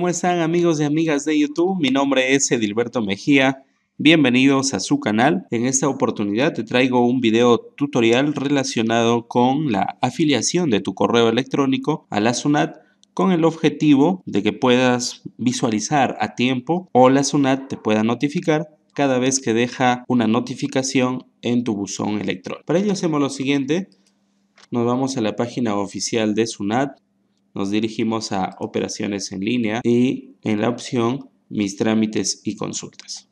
¿Cómo están amigos y amigas de YouTube? Mi nombre es Edilberto Mejía. Bienvenidos a su canal. En esta oportunidad te traigo un video tutorial relacionado con la afiliación de tu correo electrónico a la SUNAT con el objetivo de que puedas visualizar a tiempo o la SUNAT te pueda notificar cada vez que deja una notificación en tu buzón electrónico. Para ello hacemos lo siguiente. Nos vamos a la página oficial de SUNAT nos dirigimos a operaciones en línea y en la opción mis trámites y consultas.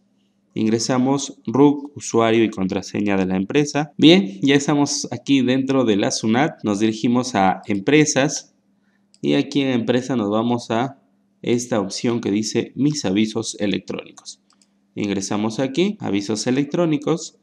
Ingresamos RUC, usuario y contraseña de la empresa. Bien, ya estamos aquí dentro de la SUNAT. Nos dirigimos a empresas y aquí en empresa nos vamos a esta opción que dice mis avisos electrónicos. Ingresamos aquí, avisos electrónicos,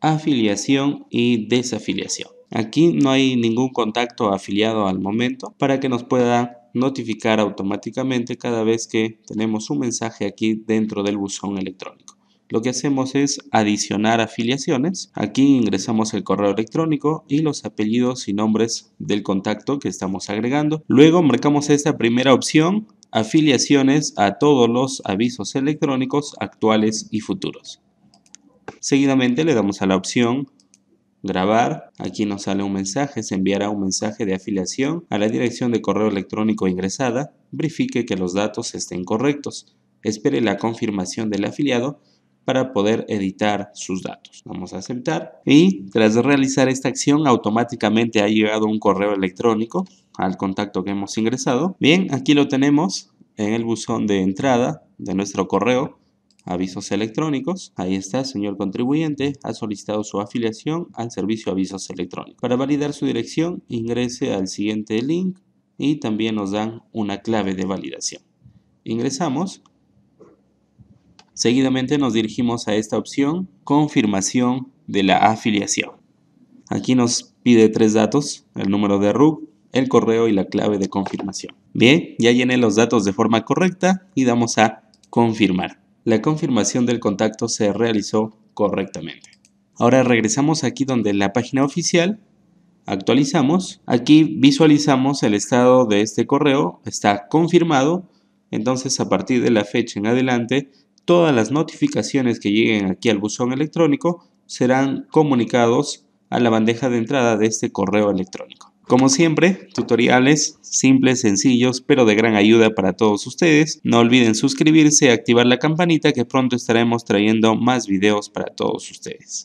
afiliación y desafiliación. Aquí no hay ningún contacto afiliado al momento para que nos pueda notificar automáticamente cada vez que tenemos un mensaje aquí dentro del buzón electrónico. Lo que hacemos es adicionar afiliaciones. Aquí ingresamos el correo electrónico y los apellidos y nombres del contacto que estamos agregando. Luego marcamos esta primera opción afiliaciones a todos los avisos electrónicos actuales y futuros. Seguidamente le damos a la opción grabar. Aquí nos sale un mensaje, se enviará un mensaje de afiliación a la dirección de correo electrónico ingresada. Verifique que los datos estén correctos. Espere la confirmación del afiliado para poder editar sus datos. Vamos a aceptar y tras realizar esta acción automáticamente ha llegado un correo electrónico al contacto que hemos ingresado. Bien, aquí lo tenemos en el buzón de entrada de nuestro correo Avisos electrónicos. Ahí está, señor contribuyente, ha solicitado su afiliación al servicio avisos electrónicos. Para validar su dirección, ingrese al siguiente link y también nos dan una clave de validación. Ingresamos. Seguidamente nos dirigimos a esta opción, confirmación de la afiliación. Aquí nos pide tres datos, el número de RUC, el correo y la clave de confirmación. Bien, ya llené los datos de forma correcta y damos a confirmar la confirmación del contacto se realizó correctamente. Ahora regresamos aquí donde la página oficial, actualizamos, aquí visualizamos el estado de este correo, está confirmado, entonces a partir de la fecha en adelante, todas las notificaciones que lleguen aquí al buzón electrónico serán comunicados a la bandeja de entrada de este correo electrónico. Como siempre, tutoriales simples, sencillos, pero de gran ayuda para todos ustedes. No olviden suscribirse y activar la campanita que pronto estaremos trayendo más videos para todos ustedes.